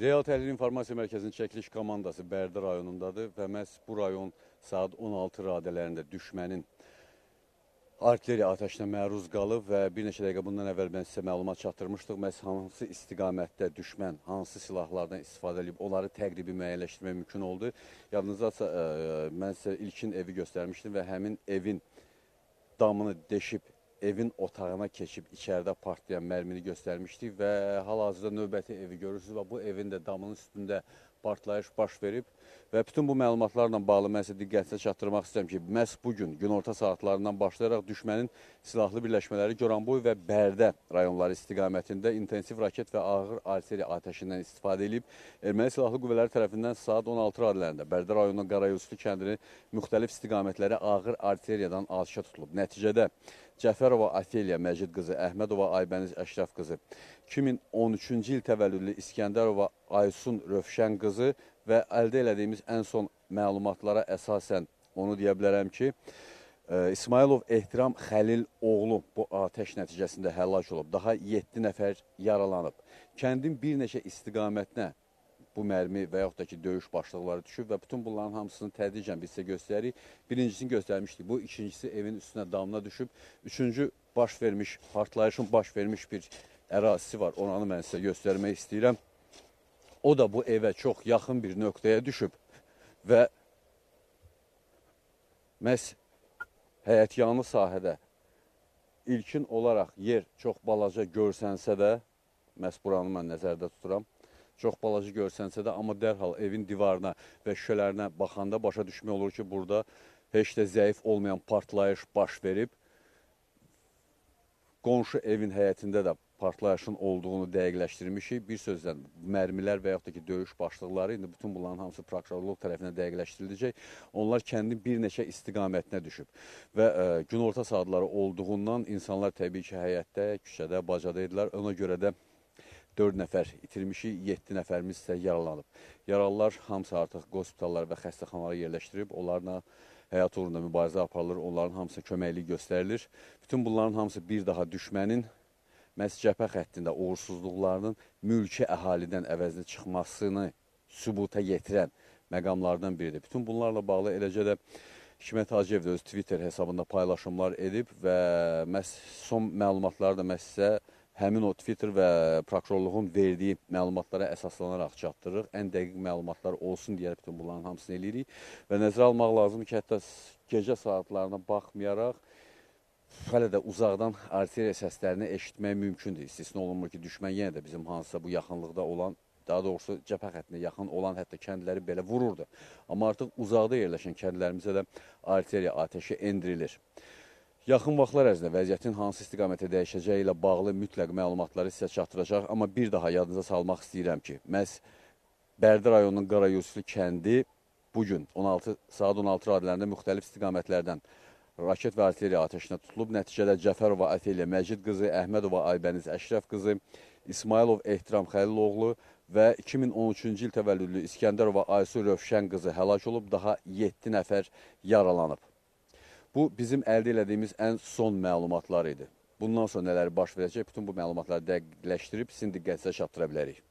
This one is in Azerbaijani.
Real Təhlil İnformasiya Mərkəzinin çəkiliş komandası Bərdə rayonundadır və məhz bu rayon saat 16 radələrində düşmənin artilleriya atəşinə məruz qalıb və bir neçə dəqiqə bundan əvvəl mən sizə məlumat çatdırmışdıq. Məhz hansı istiqamətdə düşmən, hansı silahlardan istifadə edib onları təqribi müəyyənləşdirmək mümkün oldu. Yadınızda e, e, mən sizə ilkin evi göstərmişdim və həmin evin damını deşib evin otağına keçib içəridə partlayan mərmini göstərmişdik və hal-hazırda növbəti evi görürsünüz və bu evin də damının üstündə partlayış baş verib və bütün bu məlumatlarla bağlı mən sizə diqqətinizə çatdırmaq istəyirəm ki, məhz bu gün günorta saatlarından başlayaraq düşmənin silahlı birləşmələri Goranboy və Bərdə rayonları istiqamətində intensiv raket və ağır artilleriya atəşindən istifadə edib. Erməni silahlı qüvvələri tərəfindən saat 16 radələrində Bərdə rayonunun Qarayolüslü kəndini müxtəlif istiqamətlərə ağır artilleriyadan atışa tutulub. Nəticədə Cəfərova Ateliya Məcid qızı, Əhmədova Aybəniz Əşraf qızı, 2013-cü il təvəllüdlü İskəndərova Aysun Rövşən qızı kağızı və əldə elədiyimiz ən son məlumatlara əsasən onu deyə bilərəm ki, e, İsmailov Ehtiram Xəlil oğlu bu atəş nəticəsində həlak olub. Daha 7 nəfər yaralanıb. Kəndin bir neçə istiqamətinə bu mərmi və yaxud da ki, döyüş başlıqları düşüb və bütün bunların hamısını tədricən biz sizə göstəririk. Birincisini göstərmişdik. Bu ikincisi evin üstünə damına düşüb. Üçüncü baş vermiş, partlayışın baş vermiş bir ərazisi var. Onu mən sizə göstərmək istəyirəm. O da bu evə çox yaxın bir nöqtəyə düşüb və məhz həyətyanı sahədə ilkin olaraq yer çox balaca görsənsə də, məhz buranı mən nəzərdə tuturam, çox balaca görsənsə də, amma dərhal evin divarına və şüşələrinə baxanda başa düşmək olur ki, burada heç də zəif olmayan partlayış baş verib. Qonşu evin həyətində də partlayışın olduğunu dəqiqləşdirmişik. Bir sözlə mərmilər və yaxud da ki döyüş başlıqları indi bütün bunların hamısı prokurorluq tərəfindən dəqiqləşdiriləcək. Onlar kəndin bir neçə istiqamətinə düşüb və ə, e, günorta saatları olduğundan insanlar təbii ki həyətdə, küçədə, bacada idilər. Ona görə də 4 nəfər itirmişik, 7 nəfərimiz isə yaralanıb. Yaralılar hamısı artıq qospitallar və xəstəxanalara yerləşdirib, onlarla həyat uğrunda mübarizə aparılır, onların hamısı köməklik göstərilir. Bütün bunların hamısı bir daha düşmənin məhz cəbhə xəttində uğursuzluqlarının mülki əhalidən əvəzinə çıxmasını sübuta yetirən məqamlardan biridir. Bütün bunlarla bağlı eləcə də Hikmət Hacıyev də öz Twitter hesabında paylaşımlar edib və məhz son məlumatları da məhz sizə həmin o Twitter və prokurorluğun verdiyi məlumatlara əsaslanaraq çatdırırıq. Ən dəqiq məlumatlar olsun deyə bütün bunların hamısını eləyirik və nəzərə almaq lazımdır ki, hətta gecə saatlarına baxmayaraq hələ də uzaqdan arteriya səslərini eşitmək mümkündür. İstisna olunmur ki, düşmən yenə də bizim hansısa bu yaxınlıqda olan, daha doğrusu cəbhə xəttinə yaxın olan hətta kəndləri belə vururdu. Amma artıq uzaqda yerləşən kəndlərimizə də arteriya atəşi endirilir. Yaxın vaxtlar ərzində vəziyyətin hansı istiqamətə dəyişəcəyi ilə bağlı mütləq məlumatları sizə çatdıracaq, amma bir daha yadınıza salmaq istəyirəm ki, məhz Bərdə rayonunun Qarayusuflu kəndi bugün 16, saat 16 radələrində müxtəlif istiqamətlərdən raket və artilleriya atəşinə tutulub. Nəticədə Cəfərova Ateliya Məcid qızı, Əhmədova Aybəniz Əşrəf qızı, İsmailov Ehtiram Xəliloğlu və 2013-cü il təvəllüdlü İskəndərova Aysu Rövşən qızı həlak olub, daha 7 nəfər yaralanıb. Bu bizim əldə elədiyimiz ən son məlumatlar idi. Bundan sonra nələr baş verəcək, bütün bu məlumatları dəqiqləşdirib sizin diqqətinizə çatdıra bilərik.